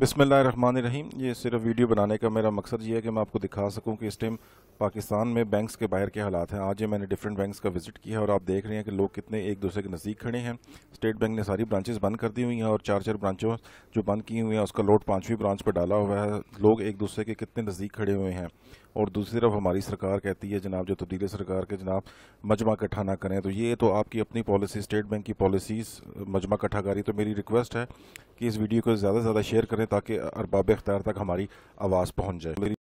बिसमीम ये सिर्फ वीडियो बनाने का मेरा मकसद ये है कि मैं आपको दिखा सकूं कि इस टाइम पाकिस्तान में बैंक्स के बाहर के हालात हैं आज ये मैंने डिफरेंट बैंक्स का विजिट किया है और आप देख रहे हैं कि लोग कितने एक दूसरे के नज़दीक खड़े हैं स्टेट बैंक ने सारी ब्रांचेस बंद कर दी हुई हैं और चार चार ब्रांचों जो बंद की हुई हैं उसका लोड पाँचवीं ब्रांच पर डाला हुआ है लोग एक दूसरे के कितने नज़दीक खड़े हुए हैं और दूसरी तरफ हमारी सरकार कहती है जनाब जो तब्दीली सरकार के जनाब मजमा इकट्ठा ना करें तो ये तो आपकी अपनी पॉलिसी स्टेट बैंक की पॉलिसीज़ मजमा इकट्ठा करी तो मेरी रिक्वेस्ट है कि इस वीडियो को ज़्यादा से ज़्यादा शेयर करें ताकि अरबाब अख्तियार तक हमारी आवाज़ पहुँच जाए